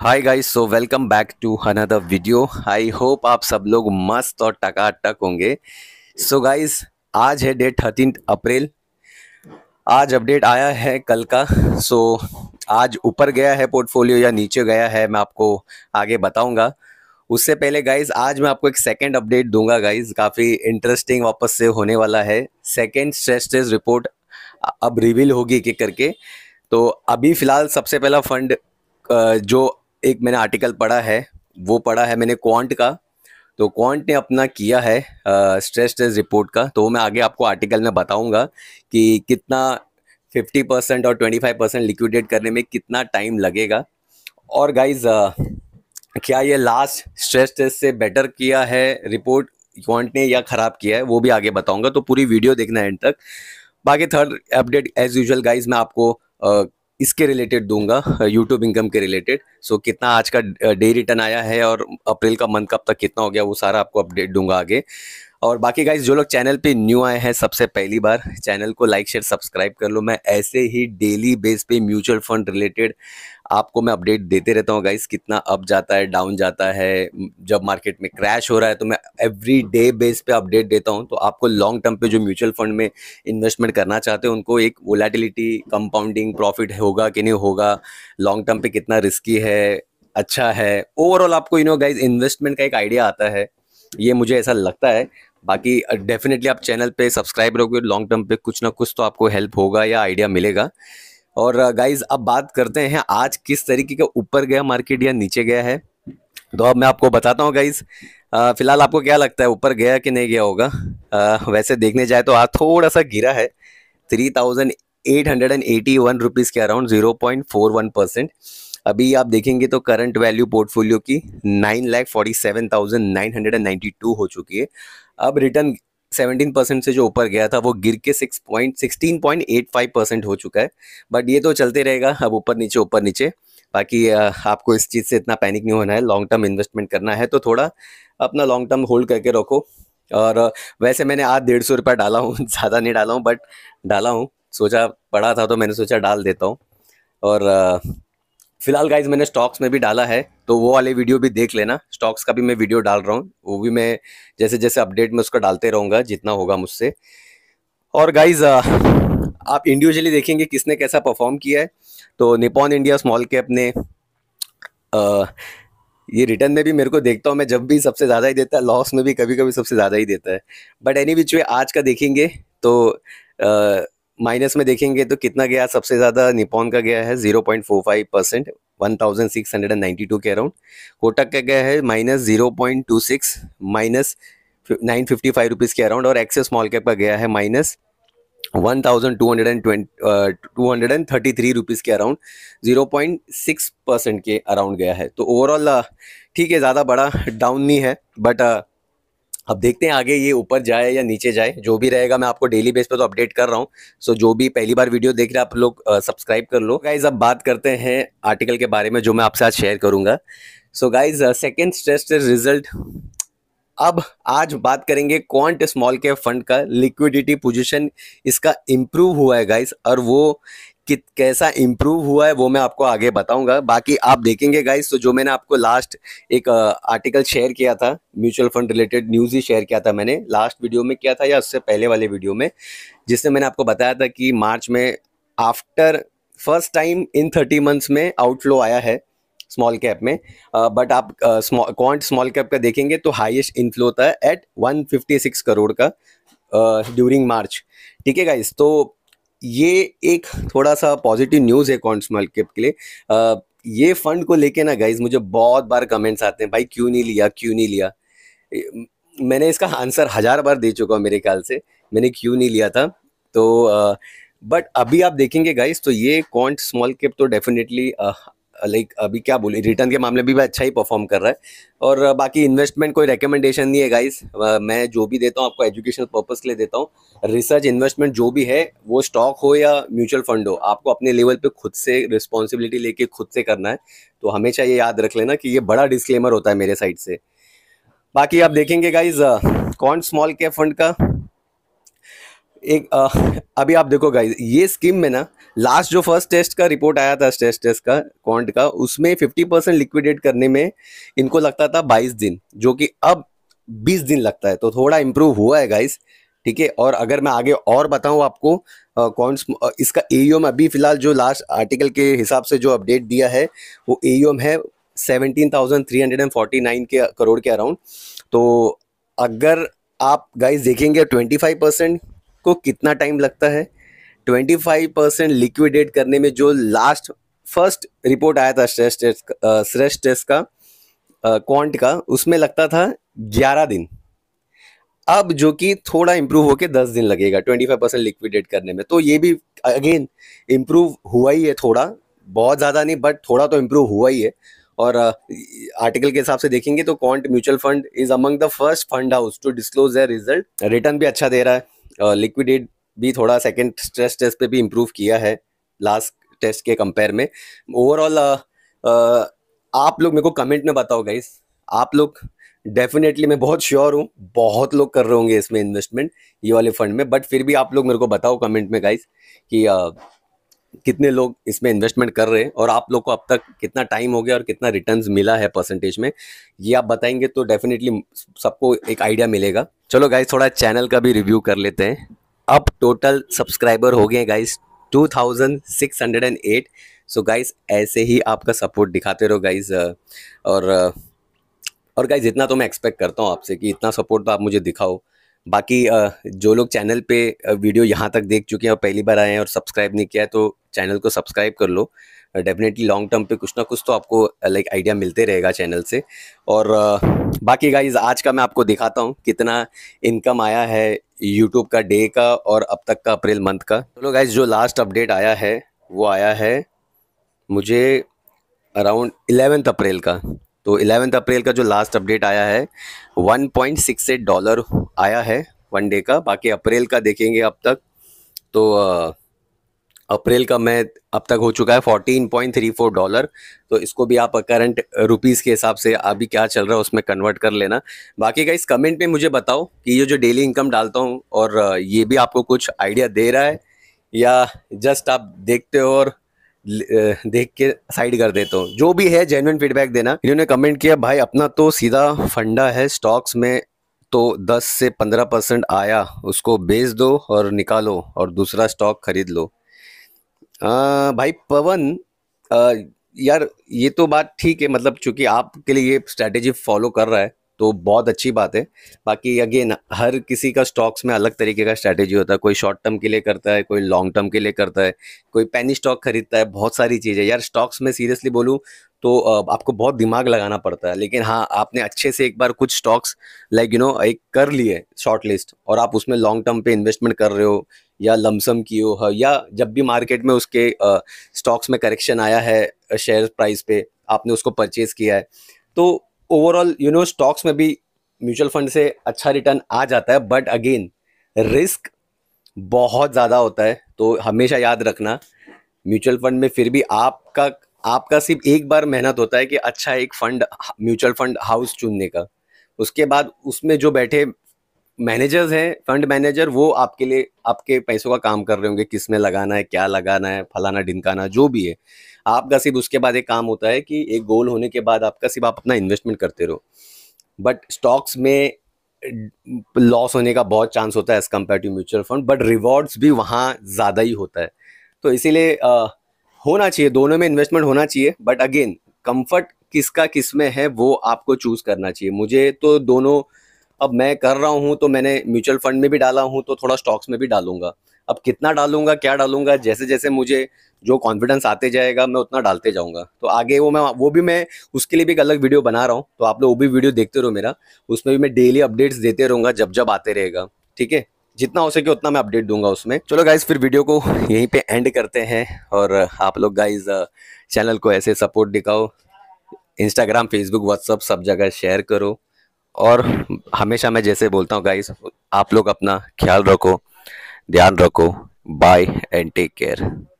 hi guys so welcome back to another video I hope आप सब लोग मस्त और टकाटक होंगे सो so गाइस आज है डेट थर्टीन अप्रैल आज अपडेट आया है कल का सो so, आज ऊपर गया है पोर्टफोलियो या नीचे गया है मैं आपको आगे बताऊंगा उससे पहले गाइस आज मैं आपको एक सेकंड अपडेट दूंगा गाइस काफ़ी इंटरेस्टिंग वापस से होने वाला है सेकंड स्ट्रेस टेस्ट रिपोर्ट अब रिवील होगी एक करके तो अभी फ़िलहाल सबसे पहला फंड जो एक मैंने आर्टिकल पढ़ा है वो पढ़ा है मैंने क्वांट का तो क्वांट ने अपना किया है स्ट्रेस टेस्ट रिपोर्ट का तो मैं आगे आपको आर्टिकल में बताऊंगा कि कितना 50 परसेंट और 25 परसेंट लिक्विडेट करने में कितना टाइम लगेगा और गाइज क्या ये लास्ट स्ट्रेस टेस्ट से बेटर किया है रिपोर्ट क्वांट ने या ख़राब किया है वो भी आगे बताऊंगा तो पूरी वीडियो देखना एंड तक बाकी third update as usual guys मैं आपको इसके रिलेटेड दूंगा यूट्यूब इनकम के रिलेटेड सो so, कितना आज का डे रिटर्न आया है और अप्रैल का मंथ कब तक कितना हो गया वो सारा आपको अपडेट दूंगा आगे और बाकी गाइज जो लोग चैनल पे न्यू आए हैं सबसे पहली बार चैनल को लाइक शेयर सब्सक्राइब कर लो मैं ऐसे ही डेली बेस पे म्यूचुअल फंड रिलेटेड आपको मैं अपडेट देते रहता हूँ गाइज कितना अप जाता है डाउन जाता है जब मार्केट में क्रैश हो रहा है तो मैं एवरी डे बेस पे अपडेट देता हूँ तो आपको लॉन्ग टर्म पे जो म्यूचुअल फंड में इन्वेस्टमेंट करना चाहते हो उनको एक वोलेटिलिटी कंपाउंडिंग प्रॉफिट होगा कि नहीं होगा लॉन्ग टर्म पे कितना रिस्की है अच्छा है ओवरऑल आपको यू नो गाइज इन्वेस्टमेंट का एक आइडिया आता है ये मुझे ऐसा लगता है बाकी डेफिनेटली आप चैनल पे सब्सक्राइब रहोगे लॉन्ग टर्म पे कुछ ना कुछ तो आपको हेल्प होगा या आइडिया मिलेगा और गाइज अब बात करते हैं आज किस तरीके का ऊपर गया मार्केट या नीचे गया है तो अब मैं आपको बताता हूँ गाइज फिलहाल आपको क्या लगता है ऊपर गया कि नहीं गया होगा आ, वैसे देखने जाए तो आज थोड़ा सा गिरा है three thousand eight hundred and eighty one rupees के around zero point four one percent अभी आप देखेंगे तो करंट वैल्यू पोर्टफोलियो की nine lakh forty seven thousand nine hundred and ninety two हो चुकी है अब रिटर्न 17 परसेंट से जो ऊपर गया था वो गिर के six point sixteen point eight five percent हो चुका है बट ये तो चलते रहेगा अब ऊपर नीचे ऊपर नीचे बाकी आपको इस चीज़ से इतना पैनिक नहीं होना है लॉन्ग टर्म इन्वेस्टमेंट करना है तो थोड़ा अपना लॉन्ग टर्म होल्ड करके रखो और वैसे मैंने आज डेढ़ सौ रुपया डाला हूँ ज़्यादा नहीं डाला हूँ बट डाला हूँ सोचा पड़ा था तो मैंने सोचा डाल देता हूँ और फिलहाल गाइज मैंने स्टॉक्स में भी डाला है तो वो वाले वीडियो भी देख लेना स्टॉक्स का भी मैं वीडियो डाल रहा हूँ वो भी मैं जैसे जैसे अपडेट में उसका डालते रहूँगा जितना होगा मुझसे और गाइज आप इंडिविजुअली देखेंगे किसने कैसा परफॉर्म किया है तो निपॉन इंडिया स्मॉल कैप ने आ, ये रिटर्न में भी मेरे को देखता हूँ मैं जब भी सबसे ज़्यादा ही देता है लॉस में भी कभी कभी सबसे ज़्यादा ही देता है बट एनी विच वे आज का देखेंगे तो आ, माइनस में देखेंगे तो कितना गया सबसे ज़्यादा निपॉन का गया है zero point four five percent one thousand six hundred and ninety two के अराउंड कोटक का गया है minus zero point two six minus nine fifty five rupees के अराउंड और एक्सेस स्मॉल कैप का गया है minus one thousand two hundred and twenty two hundred and thirty three rupees के around zero point six percent के around गया है तो ओवरऑल uh, ठीक है ज़्यादा बड़ा डाउन नहीं है बट अब देखते हैं आगे ये ऊपर जाए या नीचे जाए जो भी रहेगा मैं आपको डेली बेस पे तो अपडेट कर रहा हूँ सो जो भी पहली बार वीडियो देख रहे हैं आप लोग सब्सक्राइब कर लो गाइज अब बात करते हैं आर्टिकल के बारे में जो मैं आपसे आज शेयर करूंगा so guys second test result अब आज बात करेंगे क्वांट स्मॉल कैप फंड का लिक्विडिटी पोजीशन इसका इम्प्रूव हुआ है गाइस और वो कित कैसा इम्प्रूव हुआ है वो मैं आपको आगे बताऊंगा बाकी आप देखेंगे गाइस तो जो मैंने आपको लास्ट एक आर्टिकल शेयर किया था म्यूचुअल फंड रिलेटेड न्यूज़ ही शेयर किया था मैंने लास्ट वीडियो में किया था या उससे पहले वाले वीडियो में जिसने मैंने आपको बताया था कि मार्च में after first time in thirty months में आउटफ्लो आया है स्मॉल कैप में बट आप क्वांट स्मॉल कैप का देखेंगे तो हाईएस्ट इनफ्लो था एट 156 करोड़ का ड्यूरिंग मार्च ठीक है गाइस तो ये एक थोड़ा सा पॉजिटिव न्यूज़ है स्मॉल कैप के लिए आ, ये फंड को लेके ना गाइज मुझे बहुत बार कमेंट्स आते हैं भाई क्यों नहीं लिया क्यों नहीं लिया मैंने इसका आंसर हज़ार बार दे चुका हूँ मेरे ख्याल से मैंने क्यों नहीं लिया था तो आ, बट अभी आप देखेंगे गाइज तो ये कॉन्ट स्मॉल कैप तो डेफिनेटली लाइक अभी क्या बोले रिटर्न के मामले भी अच्छा ही परफॉर्म कर रहा है और बाकी इन्वेस्टमेंट कोई रिकमेंडेशन नहीं है गाइस मैं जो भी देता हूँ आपको एजुकेशनल पर्पस के लिए देता हूँ रिसर्च इन्वेस्टमेंट जो भी है वो स्टॉक हो या म्यूचुअल फंड हो आपको अपने लेवल पे खुद से रिस्पॉन्सिबिलिटी लेके खुद से करना है तो हमेशा ये याद रख लेना कि ये बड़ा डिस्क्लेमर होता है मेरे साइड से बाकी आप देखेंगे गाइज कौन स्मॉल कैप फंड का एक आ, अभी आप देखो गाइज ये स्कीम में ना लास्ट जो फर्स्ट टेस्ट का रिपोर्ट आया था स्ट्रेस टेस्ट का क्वांट का उसमें 50 परसेंट लिक्विडेट करने में इनको लगता था 22 दिन जो कि अब 20 दिन लगता है तो थोड़ा इम्प्रूव हुआ है गाइज ठीक है और अगर मैं आगे और बताऊँ आपको कौन इसका ए में अभी फिलहाल जो लास्ट आर्टिकल के हिसाब से जो अपडेट दिया है वो ए है 17,349 के करोड़ के अराउंड तो अगर आप गाइस देखेंगे 25 परसेंट को कितना टाइम लगता है 25 परसेंट लिक्विडेट करने में जो लास्ट फर्स्ट रिपोर्ट आया था स्ट्रेस टेस्ट स्ट्रेस टेस्ट का क्वांट का उसमें लगता था 11 दिन अब जो कि थोड़ा इम्प्रूव होके 10 दिन लगेगा 25 परसेंट लिक्विडेट करने में तो ये भी अगेन इम्प्रूव हुआ ही है थोड़ा बहुत ज़्यादा नहीं बट थोड़ा तो इम्प्रूव हुआ ही है और आर्टिकल के हिसाब से देखेंगे तो quant mutual fund is among the first fund house to disclose their result return भी अच्छा दे रहा है लिक्विडेड भी थोड़ा सेकेंड स्ट्रेस टेस्ट पे भी इम्प्रूव किया है लास्ट टेस्ट के कंपेयर में ओवरऑल आप लोग मेरे को कमेंट में बताओ गाइस आप लोग डेफिनेटली मैं बहुत श्योर हूँ बहुत लोग कर रहे होंगे इसमें इन्वेस्टमेंट ये वाले फंड में बट फिर भी आप लोग मेरे को बताओ कमेंट में गाइस कि आ, कितने लोग इसमें इन्वेस्टमेंट कर रहे हैं और आप लोग को अब तक कितना टाइम हो गया और कितना रिटर्न्स मिला है परसेंटेज में ये आप बताएंगे तो डेफिनेटली सबको एक आइडिया मिलेगा चलो गाइस थोड़ा चैनल का भी रिव्यू कर लेते हैं अब टोटल सब्सक्राइबर हो गए गाइस 2608 सो गाइस ऐसे ही आपका सपोर्ट दिखाते रहो गाइस और और गाइस इतना तो मैं एक्सपेक्ट करता हूँ आपसे कि इतना सपोर्ट तो आप मुझे दिखाओ बाकी जो लोग चैनल पे वीडियो यहाँ तक देख चुके हैं और पहली बार आए हैं और सब्सक्राइब नहीं किया है तो चैनल को सब्सक्राइब कर लो डेफिनेटली लॉन्ग टर्म पे कुछ ना कुछ तो आपको लाइक uh, आइडिया मिलते रहेगा चैनल से और uh, बाकी गाइज आज का मैं आपको दिखाता हूँ कितना इनकम आया है यूट्यूब का डे का और अब तक का अप्रैल मंथ का चलो तो गाइज जो लास्ट अपडेट आया है वो आया है मुझे अराउंड इलेवेंथ अप्रैल का तो इलेवेंथ अप्रैल का जो लास्ट अपडेट आया है एट डॉलर आया है वन डे का बाकी अप्रैल का देखेंगे अब तक तो uh, अप्रैल का मैं अब तक हो चुका है fourteen point three four dollar तो इसको भी आप करंट रुपीज़ के हिसाब से अभी क्या चल रहा है उसमें कन्वर्ट कर लेना बाकी का इस कमेंट में मुझे बताओ कि ये जो डेली इनकम डालता हूँ और ये भी आपको कुछ आइडिया दे रहा है या जस्ट आप देखते हो और देख के साइड कर देते हो जो भी है जेनुअन फीडबैक देना इन्होंने कमेंट किया भाई अपना तो सीधा फंडा है स्टॉक्स में तो 10 से 15 परसेंट आया उसको बेच दो और निकालो और दूसरा स्टॉक खरीद लो आ, भाई पवन आ, यार ये तो बात ठीक है मतलब चूंकि आपके लिए ये स्ट्रैटेजी फॉलो कर रहा है तो बहुत अच्छी बात है बाकी अगेन हर किसी का स्टॉक्स में अलग तरीके का स्ट्रैटेजी होता है कोई शॉर्ट टर्म के लिए करता है कोई लॉन्ग टर्म के लिए करता है कोई पैनी स्टॉक खरीदता है बहुत सारी चीज़ें यार स्टॉक्स में सीरियसली बोलूँ तो आपको बहुत दिमाग लगाना पड़ता है लेकिन हाँ आपने अच्छे से एक बार कुछ स्टॉक्स लाइक यू नो एक कर लिए शॉर्ट लिस्ट और आप उसमें लॉन्ग टर्म पे इन्वेस्टमेंट कर रहे हो या लमसम किए हो या जब भी मार्केट में उसके स्टॉक्स में करेक्शन आया है शेयर प्राइस पे आपने उसको परचेज किया है तो ओवरऑल यू नो स्टॉक्स में भी म्यूचुअल फंड से अच्छा रिटर्न आ जाता है बट अगेन रिस्क बहुत ज़्यादा होता है तो हमेशा याद रखना म्यूचुअल फंड में फिर भी आपका आपका सिर्फ एक बार मेहनत होता है कि अच्छा एक फंड म्यूचुअल फंड हाउस चुनने का उसके बाद उसमें जो बैठे मैनेजर्स हैं फंड मैनेजर वो आपके लिए आपके पैसों का काम कर रहे होंगे किस में लगाना है क्या लगाना है फलाना ढिनकाना जो भी है आपका सिर्फ उसके बाद एक काम होता है कि एक गोल होने के बाद आपका सिर्फ आप अपना इन्वेस्टमेंट करते रहो बट स्टॉक्स में लॉस होने का बहुत चांस होता है as compare to mutual fund but rewards भी वहाँ ज़्यादा ही होता है तो इसीलिए होना चाहिए दोनों में इन्वेस्टमेंट होना चाहिए बट अगेन कंफर्ट किसका किस में है वो आपको चूज़ करना चाहिए मुझे तो दोनों अब मैं कर रहा हूँ तो मैंने म्यूचुअल फंड में भी डाला हूँ तो थोड़ा स्टॉक्स में भी डालूंगा अब कितना डालूंगा क्या डालूंगा जैसे जैसे मुझे जो कॉन्फिडेंस आते जाएगा मैं उतना डालते जाऊंगा तो आगे वो मैं वो भी मैं उसके लिए भी एक अलग वीडियो बना रहा हूँ तो आप लोग वो भी वीडियो देखते रहो मेरा उसमें भी मैं डेली अपडेट्स देते रहूंगा जब जब आते रहेगा ठीक है जितना हो सके उतना मैं अपडेट दूंगा उसमें चलो गाइज फिर वीडियो को यहीं पे एंड करते हैं और आप लोग गाइज चैनल को ऐसे सपोर्ट दिखाओ इंस्टाग्राम फेसबुक व्हाट्सअप सब जगह शेयर करो और हमेशा मैं जैसे बोलता हूँ गाइज आप लोग अपना ख्याल रखो ध्यान रखो बाय एंड टेक केयर